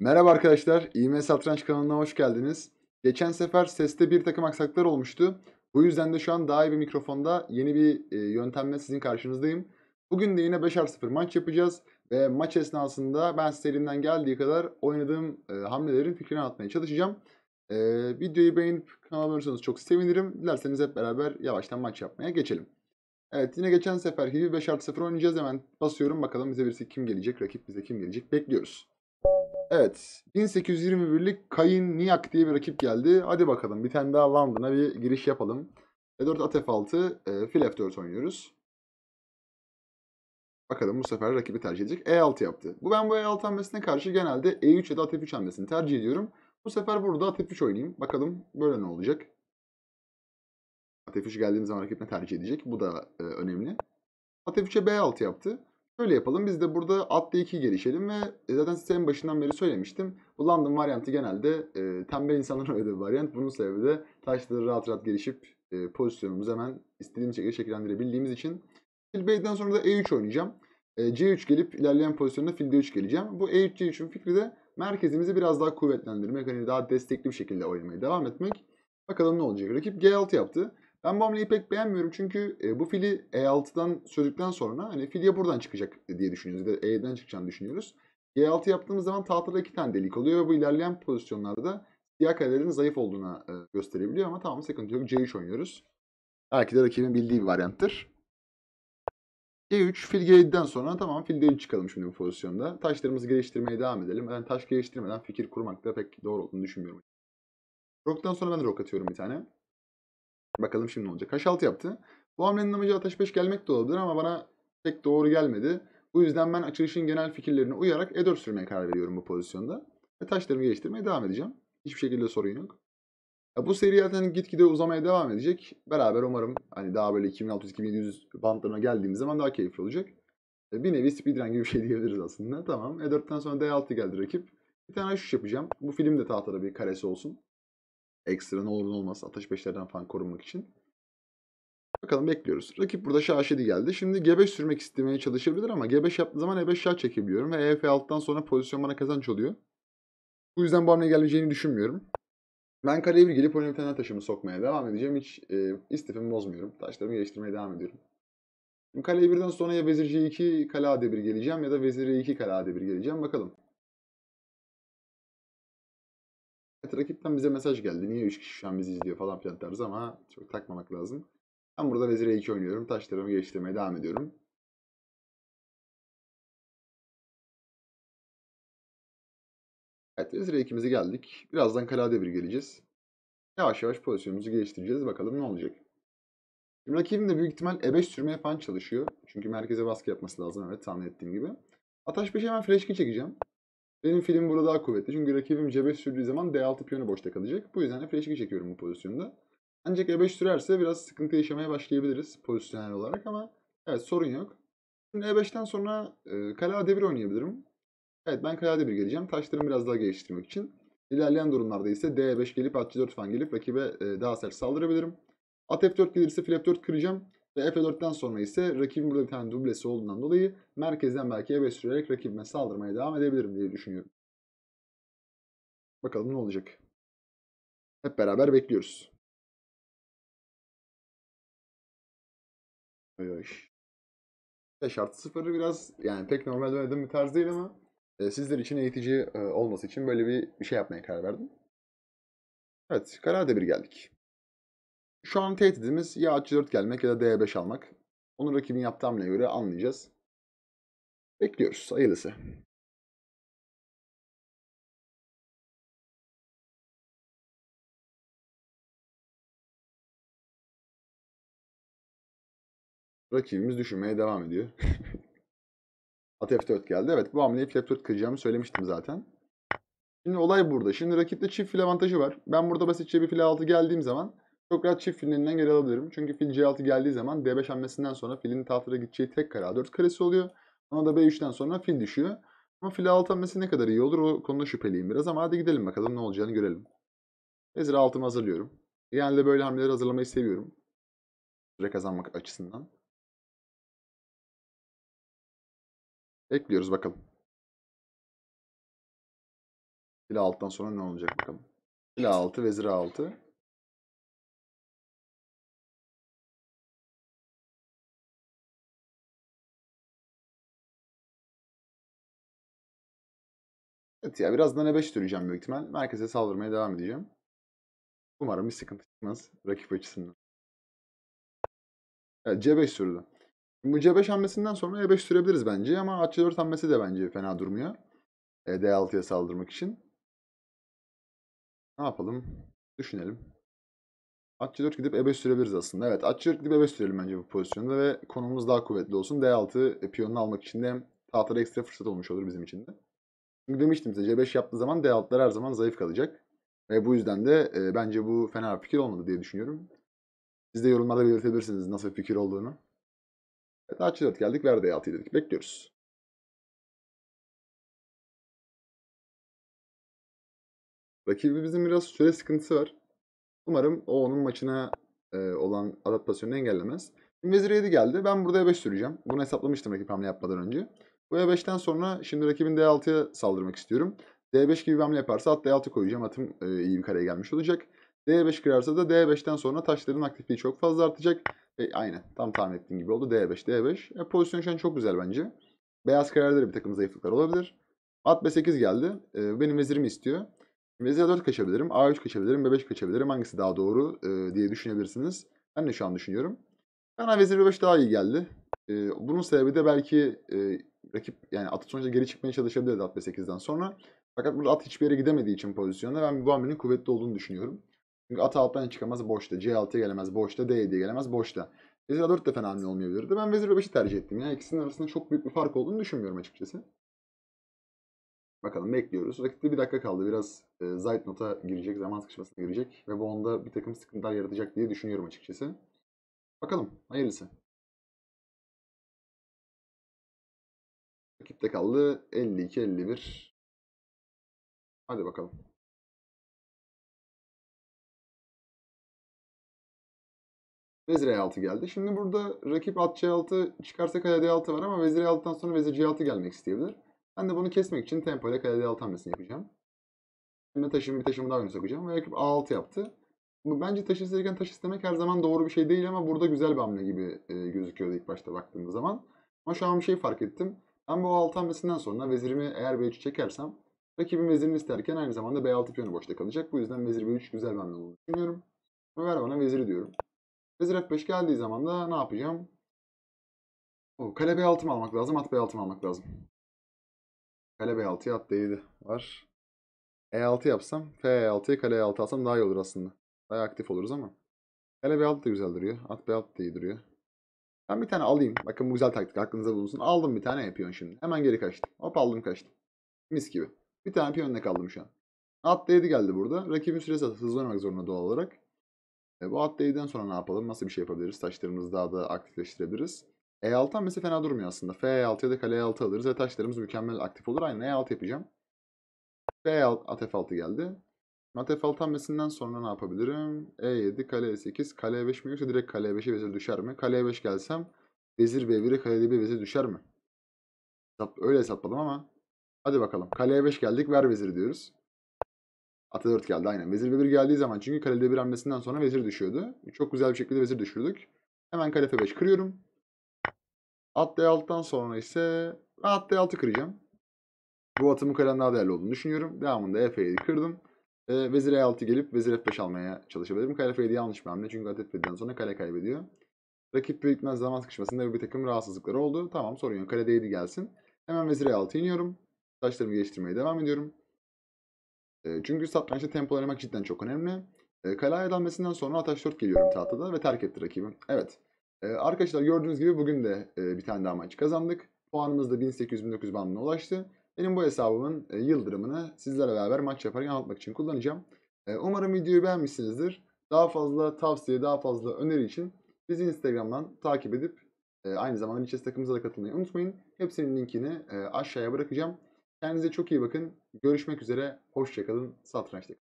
Merhaba arkadaşlar, İM Satranç kanalına hoş geldiniz. Geçen sefer seste bir takım aksaklar olmuştu. Bu yüzden de şu an daha iyi bir mikrofonda yeni bir e, yöntemle sizin karşınızdayım. Bugün de yine 5'er 0 maç yapacağız ve maç esnasında ben elimden geldiği kadar oynadığım e, hamlelerin fikrini anlatmaya çalışacağım. E, videoyu beğenip kanala abone olursanız çok sevinirim. Dilerseniz hep beraber yavaştan maç yapmaya geçelim. Evet yine geçen sefer gibi 5 artı 0 oynayacağız. Hemen basıyorum bakalım bize birisi kim gelecek, rakip bize kim gelecek bekliyoruz. Evet. 1821'lik Kayin Niyak diye bir rakip geldi. Hadi bakalım bir tane daha London'a bir giriş yapalım. E4 at F6, e, fil F4 oynuyoruz. Bakalım bu sefer rakibi tercih edecek. E6 yaptı. Bu ben bu E6 hamlesine karşı genelde E3 ya da at F3 hamlesini tercih ediyorum. Bu sefer burada at F3 oynayayım. Bakalım böyle ne olacak. At F3 geldiğim zaman rakip ne tercih edecek? Bu da e, önemli. At F3'e B6 yaptı. Şöyle yapalım. Biz de burada atla 2 gelişelim ve e, zaten size en başından beri söylemiştim. Bu London varyantı genelde e, tembel insanların öyle bir varyant. Bunun sebebi de taşları rahat rahat gelişip e, pozisyonumuzu hemen istediğimiz şekilde şekillendirebildiğimiz için. Fil B'den sonra da E3 oynayacağım. E, C3 gelip ilerleyen pozisyonda Fil D3 e geleceğim. Bu E3 C3'ün fikri de merkezimizi biraz daha kuvvetlendirmek. Hani daha destekli bir şekilde oynamaya devam etmek. Bakalım ne olacak. Rakip G6 yaptı. Ben bu hamleyi pek beğenmiyorum çünkü e, bu fili E6'dan sözlükten sonra hani fil ya buradan çıkacak diye düşünüyoruz ya da E'den çıkacağını düşünüyoruz. G6 e yaptığımız zaman tahtada iki tane delik oluyor ve bu ilerleyen pozisyonlarda da siyah karelerin zayıf olduğuna e, gösterebiliyor ama tamam sıkıntı yok. C3 oynuyoruz. Belki de rakibin bildiği bir varyanttır. G3 fil G7'den sonra tamam fil D3 çıkalım şimdi bu pozisyonda. Taşlarımızı geliştirmeye devam edelim. Ben yani taş geliştirmeden fikir kurmak da pek doğru olduğunu düşünmüyorum. Rock'tan sonra ben de rock atıyorum bir tane. Bakalım şimdi ne olacak. H6 yaptı. Bu hamlenin amacı ateş 5 gelmek de olabilir ama bana pek doğru gelmedi. Bu yüzden ben açılışın genel fikirlerine uyarak E4 sürmeye karar veriyorum bu pozisyonda. Ve taşlarımı geliştirmeye devam edeceğim. Hiçbir şekilde sorun yok. Ya bu seri zaten gitgide uzamaya devam edecek. Beraber umarım hani daha böyle 2600-2700 bantlarına geldiğimiz zaman daha keyifli olacak. E bir nevi speedrun gibi bir şey diyebiliriz aslında. Tamam. E4'ten sonra D6 geldi rakip. Bir tane h yapacağım. Bu film de tahtada bir karesi olsun. Ekstra ne olur ne olmaz ateş beşlerden falan korunmak için. Bakalım bekliyoruz. Rakip burada şah 7 geldi. Şimdi G5 sürmek istemeye çalışabilir ama G5 yaptığı zaman E5 şah çekebiliyorum. Ve EF6'dan sonra pozisyon bana kazanç oluyor. Bu yüzden bu hamleye geleceğini düşünmüyorum. Ben kareye bir gelip oyuna bir tane taşımı sokmaya devam edeceğim. Hiç e, istifimi bozmuyorum. Taşlarımı geliştirmeye devam ediyorum. Şimdi kale 1'den sonra ya vezir c2 kale a1 geleceğim ya da vezir e2 kale a1 geleceğim. Bakalım. Evet rakipten bize mesaj geldi. Niye 3 kişi şu an bizi izliyor falan filan tarzı ama çok takmamak lazım. Ben burada vezire 2 oynuyorum. Taşlarımı geliştirmeye devam ediyorum. Evet vezire 2'mizi geldik. Birazdan kalade 1 geleceğiz. Yavaş yavaş pozisyonumuzu geliştireceğiz. Bakalım ne olacak. Şimdi rakibim de büyük ihtimal E5 sürmeye falan çalışıyor. Çünkü merkeze baskı yapması lazım evet tahmin ettiğim gibi. Ataş 5'e hemen freshkin çekeceğim. Benim filim burada daha kuvvetli. Çünkü rakibim c sürdüğü zaman d6 piyonu boşta kalacak. Bu yüzden f2 çekiyorum bu pozisyonda. Ancak e5 sürerse biraz sıkıntı yaşamaya başlayabiliriz pozisyonel olarak ama evet sorun yok. Şimdi e5'ten sonra e, kale d1 oynayabilirim. Evet ben kale d1 geleceğim. Taşlarımı biraz daha geliştirmek için. İlerleyen durumlarda ise d5 gelip at c4 falan gelip rakibe e, daha sert saldırabilirim. At f4 gelirse fil f4 kıracağım. Ve F4'ten sonra ise rakibin burada bir tane dublesi olduğundan dolayı merkezden belki E5 sürerek rakibime saldırmaya devam edebilirim diye düşünüyorum. Bakalım ne olacak. Hep beraber bekliyoruz. Ay ay. 5 artı 0'ı biraz yani pek normal oynadığım bir tarz değil ama e, sizler için eğitici e, olması için böyle bir şey yapmaya karar verdim. Evet, karar da bir geldik. Şu an tehdidimiz ya H4 gelmek ya da D5 almak. Onu rakibin yaptığı hamleye göre anlayacağız. Bekliyoruz. Hayırlısı. Rakibimiz düşünmeye devam ediyor. At F4 geldi. Evet bu hamleyi fil F4 kıracağımı söylemiştim zaten. Şimdi olay burada. Şimdi rakipte çift fil avantajı var. Ben burada basitçe bir fil altı geldiğim zaman çok rahat çift filin geri alabilirim. Çünkü fil C6 geldiği zaman D5 hamlesinden sonra filin tahtlara gideceği tek kare A4 karesi oluyor. Ona da B3'ten sonra fil düşüyor. Ama fil A6 hamlesi ne kadar iyi olur o konuda şüpheliyim biraz ama hadi gidelim bakalım ne olacağını görelim. Vezir A6'mı hazırlıyorum. Genelde böyle hamleleri hazırlamayı seviyorum. Süre kazanmak açısından. ekliyoruz bakalım. Fil A6'dan sonra ne olacak bakalım. Fil A6, vezir A6. Evet ya biraz nane 5 döneceğim büyük ihtimal. Merkeze saldırmaya devam edeceğim. Umarım bir sıkıntı çıkmaz rakip açısından. Evet, C5 sürdü. Bu C5 hamlesinden sonra E5 sürebiliriz bence ama H4 hamlesi de bence fena durmuyor. E, D6'ya saldırmak için. Ne yapalım? Düşünelim. H4 gidip E5 sürebiliriz aslında. Evet H4 gidip E5 sürelim bence bu pozisyonda ve konumumuz daha kuvvetli olsun. D6 e, piyonunu almak için de tahtada ekstra fırsat olmuş olur bizim için de. Çünkü demiştim size C5 yaptığı zaman D6'lar her zaman zayıf kalacak. Ve bu yüzden de e, bence bu fena bir fikir olmadı diye düşünüyorum. Siz de yorumlarda belirtebilirsiniz nasıl bir fikir olduğunu. Evet H4 geldik ver D6'yı dedik. Bekliyoruz. bizim biraz süre sıkıntısı var. Umarım o onun maçına e, olan adaptasyonunu engellemez. Vezir 7 geldi. Ben burada 5 e süreceğim. Bunu hesaplamıştım rakip hamle yapmadan önce. Bu E5'ten sonra şimdi rakibin D6'ya saldırmak istiyorum. D5 gibi bir hamle yaparsa at D6 koyacağım. Atım e, iyi bir kareye gelmiş olacak. D5 kırarsa da D5'ten sonra taşların aktifliği çok fazla artacak. E, aynen tam tahmin ettiğim gibi oldu. D5, D5. E, pozisyon şu an çok güzel bence. Beyaz kararları bir takım zayıflıklar olabilir. At B8 geldi. E, benim vezirimi istiyor. Vezir A4 kaçabilirim, A3 kaçabilirim, B5 kaçabilirim. Hangisi daha doğru e, diye düşünebilirsiniz. Ben de şu an düşünüyorum. Bana vezir B5 daha iyi geldi. E, bunun sebebi de belki e, rakip yani atı sonuçta geri çıkmaya çalışabilirdi at B8'den sonra. Fakat burada at hiçbir yere gidemediği için pozisyonda ben bu hamlenin kuvvetli olduğunu düşünüyorum. Çünkü at alttan çıkamaz boşta, C6'ya gelemez boşta, D7'ye gelemez boşta. Vezir A4 de fena hamle olmayabilirdi. Ben Vezir B5'i tercih ettim. Yani ikisinin arasında çok büyük bir fark olduğunu düşünmüyorum açıkçası. Bakalım bekliyoruz. Rakipte bir dakika kaldı. Biraz e, Zeitnot'a girecek, zaman sıkışmasına girecek. Ve bu onda bir takım sıkıntılar yaratacak diye düşünüyorum açıkçası. Bakalım hayırlısı. Kitte kaldı. 52-51. Hadi bakalım. Vezir E6 geldi. Şimdi burada rakip at C6 çıkarsa kale D6 var ama vezir E6'dan sonra vezir C6 gelmek isteyebilir. Ben de bunu kesmek için tempo ile kale D6 hamlesini yapacağım. Şimdi taşım bir taşımı daha öne sokacağım ve rakip A6 yaptı. Bu bence taş isterken taş istemek her zaman doğru bir şey değil ama burada güzel bir hamle gibi e, gözüküyordu ilk başta baktığımız zaman. Ama şu an bir şey fark ettim. Ben bu alt hamlesinden sonra vezirimi eğer B3 çekersem rakibim vezirini isterken aynı zamanda B6 piyonu boşta kalacak. Bu yüzden vezir B3 güzel bir hamle olduğunu düşünüyorum. Ve ver bana veziri diyorum. Vezir F5 geldiği zaman da ne yapacağım? O, kale B6 mı almak lazım? At B6 mı almak lazım? Kale B6'ya at D7 var. E6 yapsam F E6'ya kale E6 alsam daha iyi olur aslında. Daha aktif oluruz ama. Kale B6 da güzel duruyor. At B6 da iyi duruyor. Ben bir tane alayım. Bakın bu güzel taktik aklınıza bulunsun. Aldım bir tane Yapıyorsun şimdi. Hemen geri kaçtım. Hop aldım kaçtım. Mis gibi. Bir tane piyon önüne kaldım şu an. At D7 geldi burada. Rakibin süresi hızlanmak zorunda doğal olarak. E, bu at D7'den sonra ne yapalım? Nasıl bir şey yapabiliriz? Taşlarımızı daha da aktifleştirebiliriz. E6'dan mesela fena durmuyor aslında. F6 ya da kale E6 alırız ve taşlarımız mükemmel aktif olur. Aynı e E6 yapacağım. F6, at F6 geldi. Mat f6 hamlesinden sonra ne yapabilirim? e7, kale e8, kale e5 mi yoksa direkt kale e5'e vezir düşer mi? Kale e5 gelsem vezir b1'e kale d vezir düşer mi? Öyle hesapladım ama hadi bakalım. Kale e5 geldik ver vezir diyoruz. Ata 4 geldi aynen. Vezir b1 geldiği zaman çünkü kale d1 hamlesinden sonra vezir düşüyordu. Çok güzel bir şekilde vezir düşürdük. Hemen kale f5 kırıyorum. At d6'dan sonra ise ben at d6 kıracağım. Bu atımın kalem daha değerli olduğunu düşünüyorum. Devamında f7 kırdım. E, vezir e6 gelip vezir f5 almaya çalışabilirim. Kale f7 yanlış bir hamle çünkü at f sonra kale kaybediyor. Rakip bitmez zaman sıkışmasında ve bir takım rahatsızlıkları oldu. Tamam sorun yok. Kale d7 gelsin. Hemen vezir e6 iniyorum. Taşlarımı geliştirmeye devam ediyorum. E, çünkü satrançta tempo oynamak cidden çok önemli. E, kale aydanmesinden sonra at 4 geliyorum tahtada ve terk etti rakibi. Evet. E, arkadaşlar gördüğünüz gibi bugün de e, bir tane daha maç kazandık. Puanımız da 1800-1900 bandına ulaştı. Benim bu hesabımın e, yıldırımını sizlere beraber maç yaparken anlatmak için kullanacağım. E, umarım videoyu beğenmişsinizdir. Daha fazla tavsiye, daha fazla öneri için bizi Instagram'dan takip edip e, aynı zamanda Lichess takımımıza da katılmayı unutmayın. Hepsinin linkini aşağıya bırakacağım. Kendinize çok iyi bakın. Görüşmek üzere. Hoşçakalın. Satrançta.